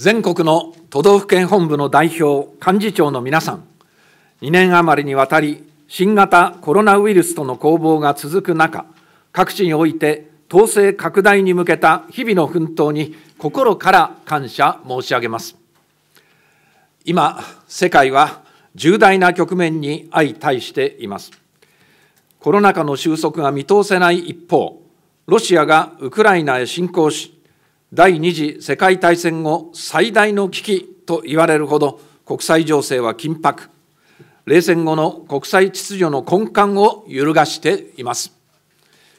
全国の都道府県本部の代表、幹事長の皆さん、2年余りにわたり、新型コロナウイルスとの攻防が続く中、各地において統制拡大に向けた日々の奮闘に心から感謝申し上げます。今、世界は重大な局面に相対しています。コロナ禍の収束が見通せない一方、ロシアがウクライナへ侵攻し、第二次世界大戦後最大の危機と言われるほど国際情勢は緊迫冷戦後の国際秩序の根幹を揺るがしています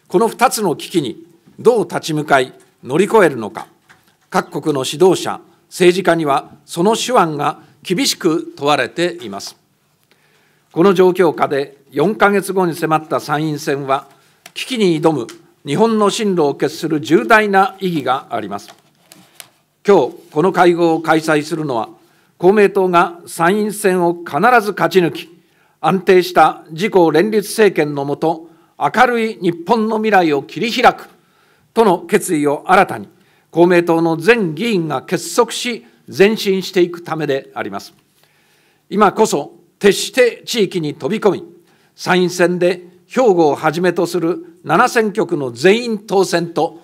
この2つの危機にどう立ち向かい乗り越えるのか各国の指導者政治家にはその手腕が厳しく問われていますこの状況下で4か月後に迫った参院選は危機に挑む日本の進路を決する重大な意義があります。今日、この会合を開催するのは、公明党が参院選を必ず勝ち抜き、安定した自公連立政権のもと、明るい日本の未来を切り開くとの決意を新たに、公明党の全議員が結束し、前進していくためであります。今こそ、徹して地域に飛び込み、参院選で兵庫をはじめとする7選挙区の全員当選と、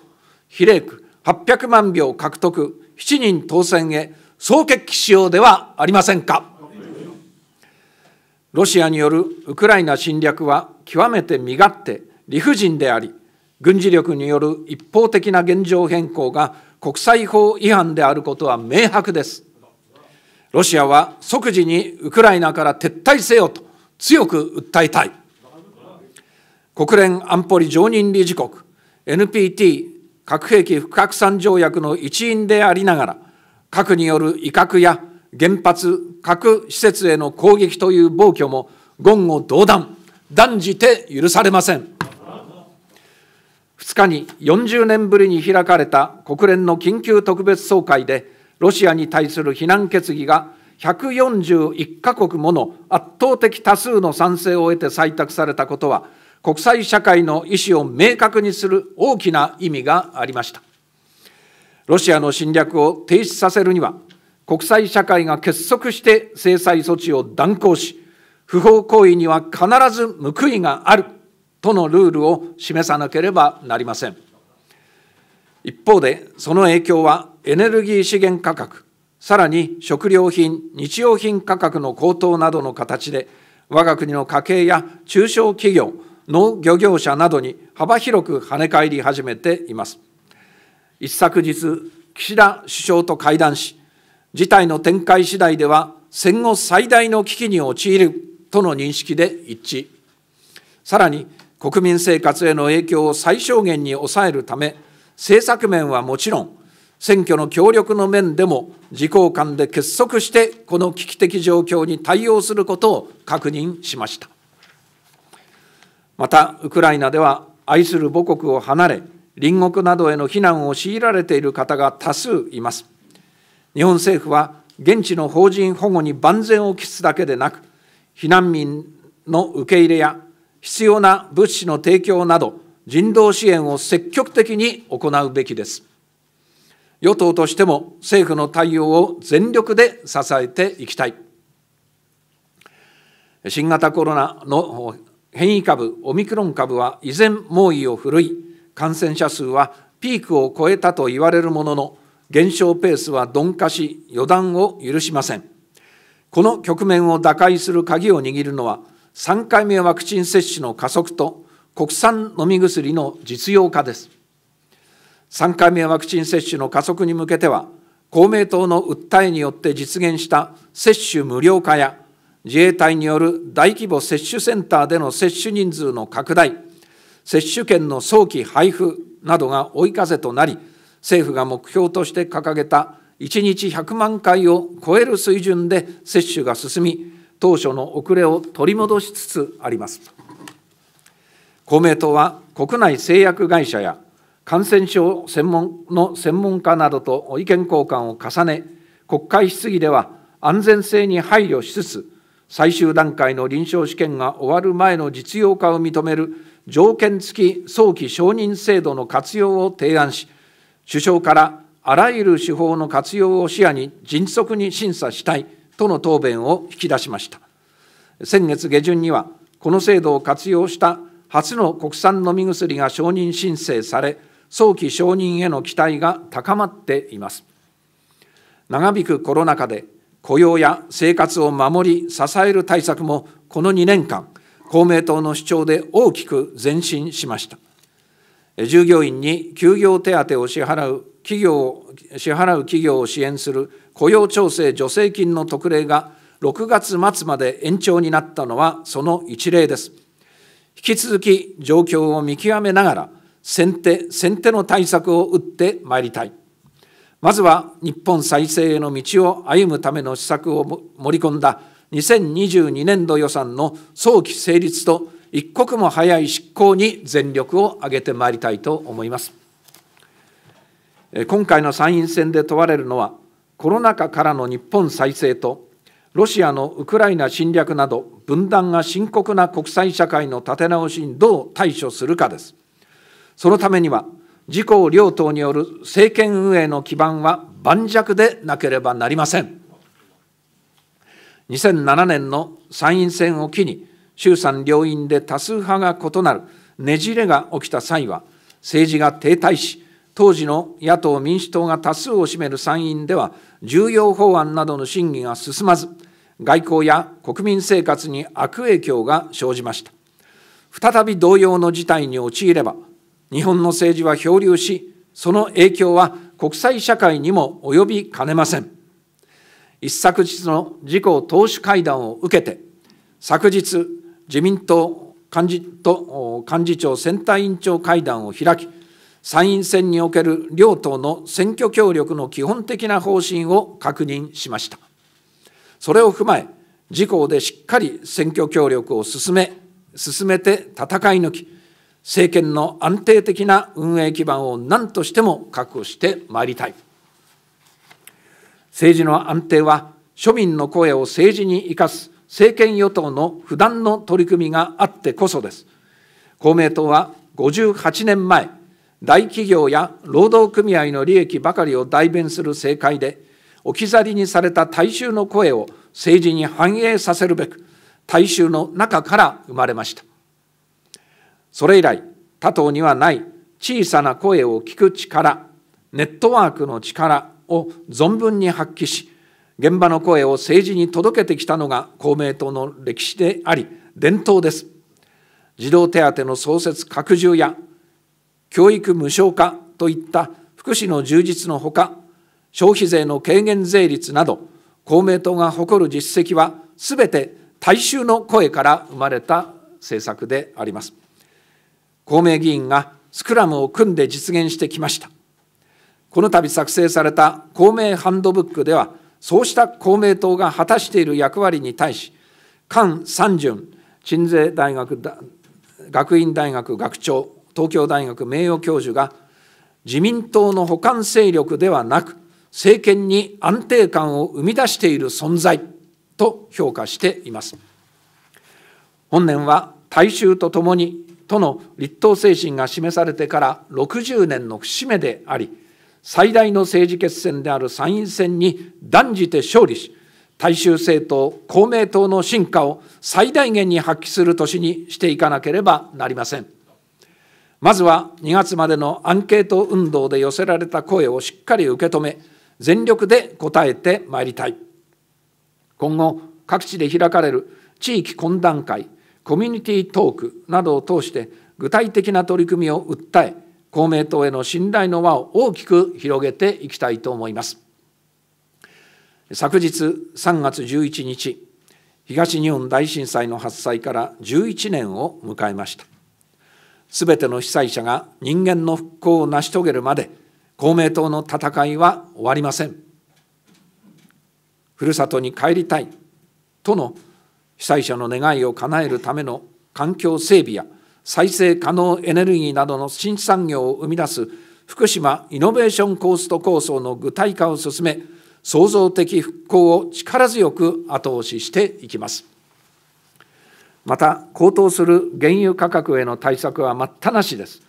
比例区800万票獲得、7人当選へ総決起しようではありませんか。ロシアによるウクライナ侵略は極めて身勝手、理不尽であり、軍事力による一方的な現状変更が国際法違反であることは明白です。ロシアは即時にウクライナから撤退せよと強く訴えたい。国連安保理常任理事国 NPT 核兵器不拡散条約の一員でありながら核による威嚇や原発核施設への攻撃という暴挙も言語道断断じて許されません2日に40年ぶりに開かれた国連の緊急特別総会でロシアに対する非難決議が141カ国もの圧倒的多数の賛成を得て採択されたことは国際社会の意思を明確にする大きな意味がありました。ロシアの侵略を停止させるには、国際社会が結束して制裁措置を断行し、不法行為には必ず報いがあるとのルールを示さなければなりません。一方で、その影響はエネルギー資源価格、さらに食料品、日用品価格の高騰などの形で、我が国の家計や中小企業、農漁業者などに幅広く跳ね返り始めています。一昨日、岸田首相と会談し、事態の展開次第では戦後最大の危機に陥るとの認識で一致。さらに、国民生活への影響を最小限に抑えるため、政策面はもちろん、選挙の協力の面でも自公間で結束してこの危機的状況に対応することを確認しました。またウクライナでは愛する母国を離れ隣国などへの避難を強いられている方が多数います日本政府は現地の邦人保護に万全を期すだけでなく避難民の受け入れや必要な物資の提供など人道支援を積極的に行うべきです与党としても政府の対応を全力で支えていきたい新型コロナの変異株オミクロン株は依然猛威を振るい感染者数はピークを超えたと言われるものの減少ペースは鈍化し予断を許しませんこの局面を打開する鍵を握るのは3回目ワクチン接種の加速と国産飲み薬の実用化です3回目ワクチン接種の加速に向けては公明党の訴えによって実現した接種無料化や自衛隊による大規模接種センターでの接種人数の拡大、接種券の早期配布などが追い風となり、政府が目標として掲げた1日100万回を超える水準で接種が進み、当初の遅れを取り戻しつつあります。公明党は国内製薬会社や感染症専門の専門家などと意見交換を重ね、国会質疑では安全性に配慮しつつ、最終段階の臨床試験が終わる前の実用化を認める条件付き早期承認制度の活用を提案し、首相からあらゆる手法の活用を視野に迅速に審査したいとの答弁を引き出しました。先月下旬には、この制度を活用した初の国産飲み薬が承認申請され、早期承認への期待が高まっています。長引くコロナ禍で雇用や生活を守り、支える対策もこの2年間、公明党の主張で大きく前進しました。従業員に休業手当を支払う企業を支払う企業を支援する雇用調整助成金の特例が6月末まで延長になったのはその一例です。引き続き状況を見極めながら先手先手の対策を打ってまいりたい。まずは日本再生への道を歩むための施策を盛り込んだ2022年度予算の早期成立と一刻も早い執行に全力を挙げてまいりたいと思います。今回の参院選で問われるのは、コロナ禍からの日本再生と、ロシアのウクライナ侵略など、分断が深刻な国際社会の立て直しにどう対処するかです。そのためには、自公両党による政権運営の基盤は盤石でなければなりません。2007年の参院選を機に、衆参両院で多数派が異なるねじれが起きた際は、政治が停滞し、当時の野党・民主党が多数を占める参院では、重要法案などの審議が進まず、外交や国民生活に悪影響が生じました。再び同様の事態に陥れば、日本の政治は漂流し、その影響は国際社会にも及びかねません。一昨日の自公党首会談を受けて、昨日、自民党幹事幹事長選対委員長会談を開き、参院選における両党の選挙協力の基本的な方針を確認しました。それを踏まえ、自公でしっかり選挙協力を進め、進めて戦い抜き、政権の安定的な運営基盤を何としても確保してまいりたい政治の安定は庶民の声を政治に生かす政権与党の不断の取り組みがあってこそです公明党は58年前大企業や労働組合の利益ばかりを代弁する政界で置き去りにされた大衆の声を政治に反映させるべく大衆の中から生まれましたそれ以来、他党にはない小さな声を聞く力、ネットワークの力を存分に発揮し、現場の声を政治に届けてきたのが公明党の歴史であり、伝統です。児童手当の創設拡充や、教育無償化といった福祉の充実のほか、消費税の軽減税率など、公明党が誇る実績は、すべて大衆の声から生まれた政策であります。公明議員がスクラムを組んで実現してきました。この度作成された公明ハンドブックでは、そうした公明党が果たしている役割に対し、菅三淳、鎮西大学学院大学学長、東京大学名誉教授が、自民党の補完勢力ではなく、政権に安定感を生み出している存在と評価しています。本年は大衆とともにとの立党精神が示されてから60年の節目であり、最大の政治決戦である参院選に断じて勝利し、大衆政党、公明党の進化を最大限に発揮する年にしていかなければなりません。まずは2月までのアンケート運動で寄せられた声をしっかり受け止め、全力で応えてまいりたい。今後、各地で開かれる地域懇談会、コミュニティトークなどを通して具体的な取り組みを訴え公明党への信頼の輪を大きく広げていきたいと思います昨日3月11日東日本大震災の発災から11年を迎えましたすべての被災者が人間の復興を成し遂げるまで公明党の戦いは終わりませんふるさとに帰りたいとの被災者の願いを叶えるための環境整備や再生可能エネルギーなどの新産業を生み出す福島イノベーションコースト構想の具体化を進め創造的復興を力強く後押ししていきますまた高騰する原油価格への対策は待ったなしです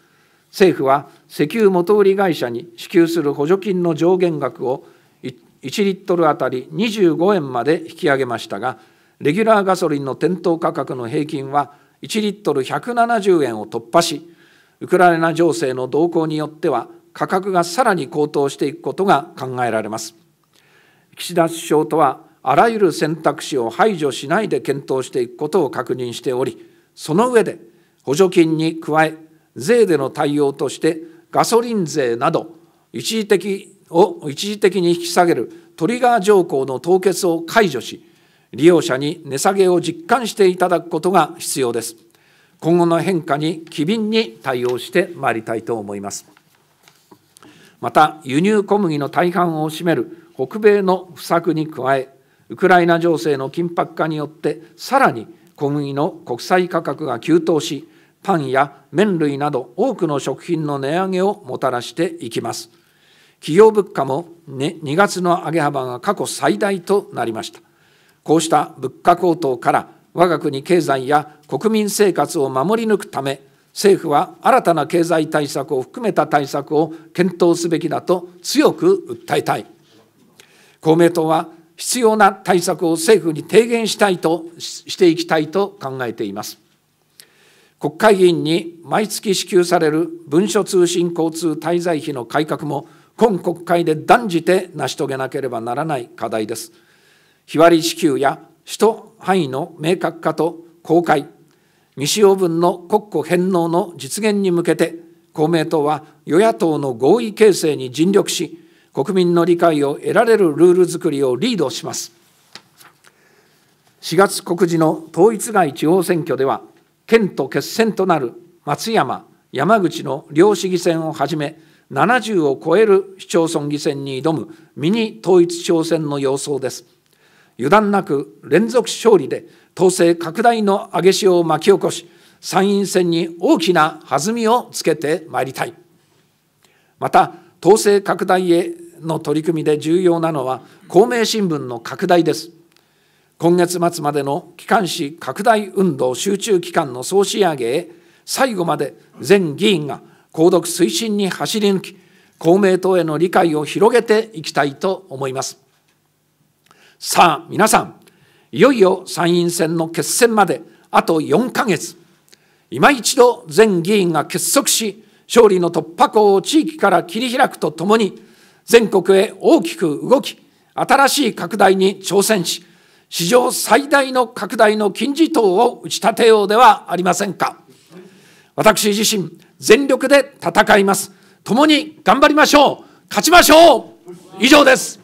政府は石油元売り会社に支給する補助金の上限額を1リットル当たり25円まで引き上げましたがレギュラーガソリンの店頭価格の平均は1リットル170円を突破し、ウクライナ情勢の動向によっては価格がさらに高騰していくことが考えられます。岸田首相とはあらゆる選択肢を排除しないで検討していくことを確認しており、その上で補助金に加え、税での対応としてガソリン税など一時的を一時的に引き下げるトリガー条項の凍結を解除し、利用者に値下げを実感していただくことが必要です。今後の変化に機敏に対応してまいりたいと思います。また、輸入小麦の大半を占める北米の不作に加え、ウクライナ情勢の緊迫化によって、さらに小麦の国際価格が急騰し、パンや麺類など多くの食品の値上げをもたらしていきます。企業物価も、ね、2月の上げ幅が過去最大となりました。こうした物価高騰から我が国経済や国民生活を守り抜くため政府は新たな経済対策を含めた対策を検討すべきだと強く訴えたい公明党は必要な対策を政府に提言したいとしていきたいと考えています国会議員に毎月支給される文書通信交通滞在費の改革も今国会で断じて成し遂げなければならない課題です。日割り支給や使途範囲の明確化と公開、未使用分の国庫返納の実現に向けて、公明党は与野党の合意形成に尽力し、国民の理解を得られるルール作りをリードします。4月告示の統一外地方選挙では、県と決選となる松山、山口の両市議選をはじめ、70を超える市町村議選に挑むミニ統一地方選の様相です。油断なく連続勝利で党勢拡大の上げ潮を巻き起こし、参院選に大きな弾みをつけてまいりたい。また、党勢拡大への取り組みで重要なのは、公明新聞の拡大です。今月末までの機関紙拡大運動集中期間の総仕上げへ、最後まで全議員が購読推進に走り抜き、公明党への理解を広げていきたいと思います。さあ皆さんいよいよ参院選の決戦まであと4ヶ月今一度全議員が結束し勝利の突破口を地域から切り開くとともに全国へ大きく動き新しい拡大に挑戦し史上最大の拡大の金字塔を打ち立てようではありませんか私自身全力で戦います共に頑張りましょう勝ちましょう以上です